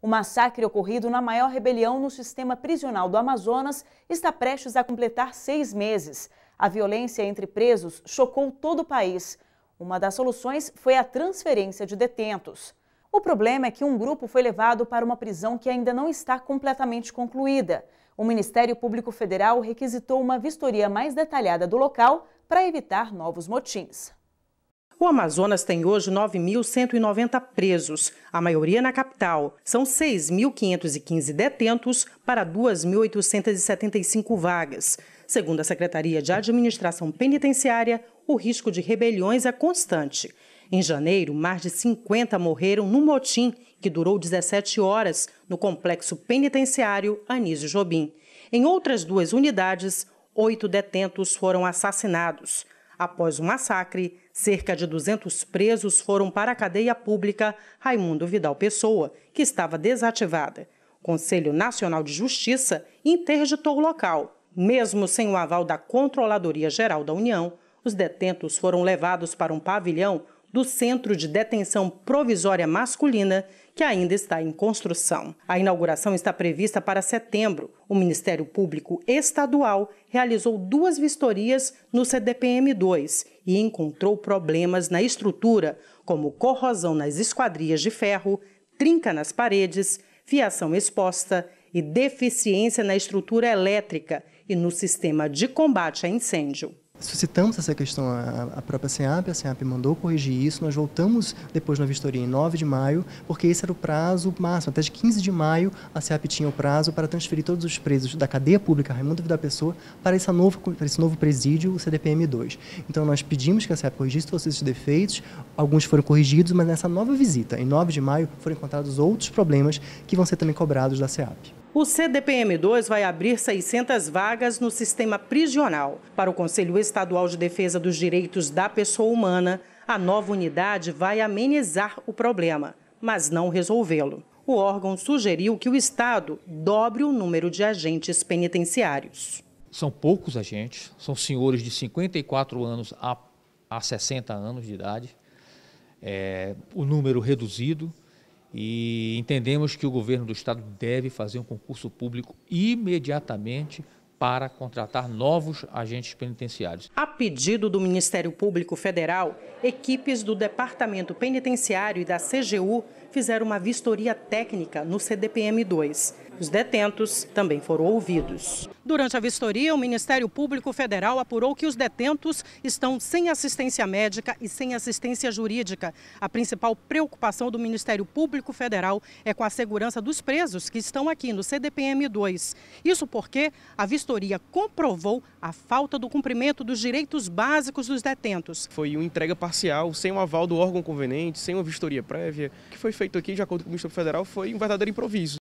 O massacre ocorrido na maior rebelião no sistema prisional do Amazonas está prestes a completar seis meses. A violência entre presos chocou todo o país. Uma das soluções foi a transferência de detentos. O problema é que um grupo foi levado para uma prisão que ainda não está completamente concluída. O Ministério Público Federal requisitou uma vistoria mais detalhada do local para evitar novos motins. O Amazonas tem hoje 9.190 presos, a maioria na capital. São 6.515 detentos para 2.875 vagas. Segundo a Secretaria de Administração Penitenciária, o risco de rebeliões é constante. Em janeiro, mais de 50 morreram num motim que durou 17 horas no complexo penitenciário Anísio Jobim. Em outras duas unidades, oito detentos foram assassinados. Após o massacre, cerca de 200 presos foram para a cadeia pública Raimundo Vidal Pessoa, que estava desativada. O Conselho Nacional de Justiça interditou o local. Mesmo sem o aval da Controladoria Geral da União, os detentos foram levados para um pavilhão do Centro de Detenção Provisória Masculina, que ainda está em construção. A inauguração está prevista para setembro. O Ministério Público Estadual realizou duas vistorias no CDPM-2 e encontrou problemas na estrutura, como corrosão nas esquadrias de ferro, trinca nas paredes, fiação exposta e deficiência na estrutura elétrica e no sistema de combate a incêndio suscitamos essa questão à própria SEAP, a SEAP mandou corrigir isso, nós voltamos depois na vistoria em 9 de maio, porque esse era o prazo máximo, até de 15 de maio a SEAP tinha o prazo para transferir todos os presos da cadeia pública Raimundo Vida Pessoa para esse novo, para esse novo presídio, o CDPM2. Então nós pedimos que a SEAP corrigisse todos esses defeitos, alguns foram corrigidos, mas nessa nova visita, em 9 de maio, foram encontrados outros problemas que vão ser também cobrados da SEAP. O CDPM2 vai abrir 600 vagas no sistema prisional. Para o Conselho Estadual de Defesa dos Direitos da Pessoa Humana, a nova unidade vai amenizar o problema, mas não resolvê-lo. O órgão sugeriu que o Estado dobre o número de agentes penitenciários. São poucos agentes, são senhores de 54 anos a, a 60 anos de idade, é, o número reduzido. E entendemos que o governo do estado deve fazer um concurso público imediatamente para contratar novos agentes penitenciários. A pedido do Ministério Público Federal, equipes do Departamento Penitenciário e da CGU fizeram uma vistoria técnica no CDPM 2. Os detentos também foram ouvidos. Durante a vistoria, o Ministério Público Federal apurou que os detentos estão sem assistência médica e sem assistência jurídica. A principal preocupação do Ministério Público Federal é com a segurança dos presos que estão aqui no CDPM 2. Isso porque a vistoria comprovou a falta do cumprimento dos direitos direitos básicos dos detentos. Foi uma entrega parcial, sem o um aval do órgão conveniente, sem uma vistoria prévia. O que foi feito aqui, de acordo com o Ministério Federal, foi um verdadeiro improviso.